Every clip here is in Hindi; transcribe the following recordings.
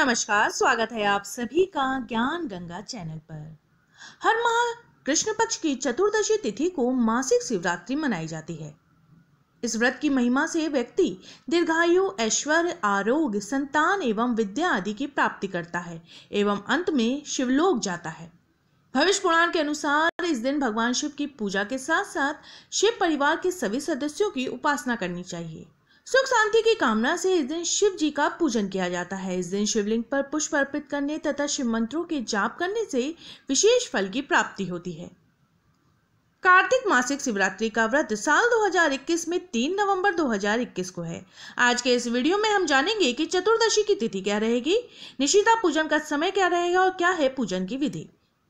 नमस्कार स्वागत है आप सभी का ज्ञान गंगा चैनल पर हर माह कृष्ण पक्ष की चतुर्दशी तिथि को मासिक शिवरात्रि मनाई जाती है इस व्रत की महिमा से व्यक्ति दीर्घायु ऐश्वर्य आरोग्य संतान एवं विद्या आदि की प्राप्ति करता है एवं अंत में शिवलोक जाता है भविष्य पुराण के अनुसार इस दिन भगवान शिव की पूजा के साथ साथ शिव परिवार के सभी सदस्यों की उपासना करनी चाहिए सुख शांति की कामना से इस दिन शिव जी का पूजन किया जाता है इस दिन शिवलिंग पर पुष्प अर्पित करने तथा शिव मंत्रों के जाप करने से विशेष फल की प्राप्ति होती है कार्तिक मासिक शिवरात्रि का व्रत साल 2021 में 3 नवंबर 2021 को है आज के इस वीडियो में हम जानेंगे कि चतुर्दशी की तिथि क्या रहेगी निशिता पूजन का समय क्या रहेगा और क्या है पूजन की विधि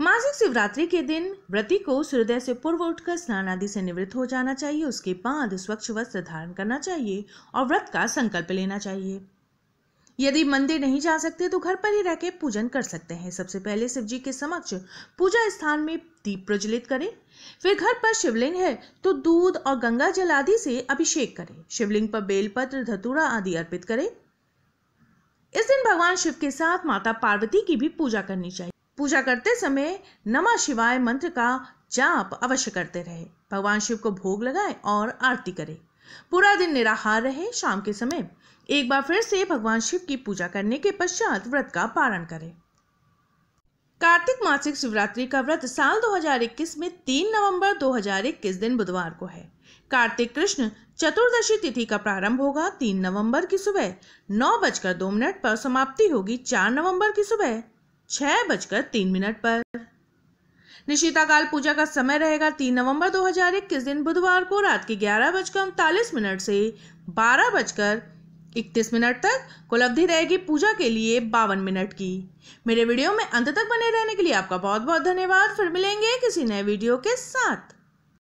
मासिक शिवरात्रि के दिन व्रति को सूर्योदय से पूर्व उठकर स्नान आदि से निवृत्त हो जाना चाहिए उसके बाद स्वच्छ वस्त्र धारण करना चाहिए और व्रत का संकल्प लेना चाहिए यदि मंदिर नहीं जा सकते तो घर पर ही रहकर पूजन कर सकते हैं सबसे पहले शिव जी के समक्ष पूजा स्थान में दीप प्रज्वलित करें फिर घर पर शिवलिंग है तो दूध और गंगा जल आदि से अभिषेक करें शिवलिंग पर बेलपत्र धतूरा आदि अर्पित करें इस दिन भगवान शिव के साथ माता पार्वती की भी पूजा करनी चाहिए पूजा करते समय नमः शिवाय मंत्र का जाप अवश्य करते रहे भगवान शिव को भोग लगाए और आरती करें पूरा दिन निराहार रहे शाम के समय एक बार फिर से भगवान शिव की पूजा करने के पश्चात व्रत का पारण करें कार्तिक मासिक शिवरात्रि का व्रत साल 2021 में 3 नवंबर 2021 दिन बुधवार को है कार्तिक कृष्ण चतुर्दशी तिथि का प्रारंभ होगा 3 नवंबर की सुबह नौ बजकर दो मिनट पर समाप्ति होगी 4 नवंबर की सुबह छह बजकर तीन मिनट पर निशिताकाल पूजा का समय रहेगा तीन नवंबर 2021 दिन बुधवार को रात के ग्यारह बजकर उनतालीस मिनट से बारह बजकर इकतीस मिनट तक कुल अवधि रहेगी पूजा के लिए बावन मिनट की मेरे वीडियो में अंत तक बने रहने के लिए आपका बहुत बहुत धन्यवाद फिर मिलेंगे किसी नए वीडियो के साथ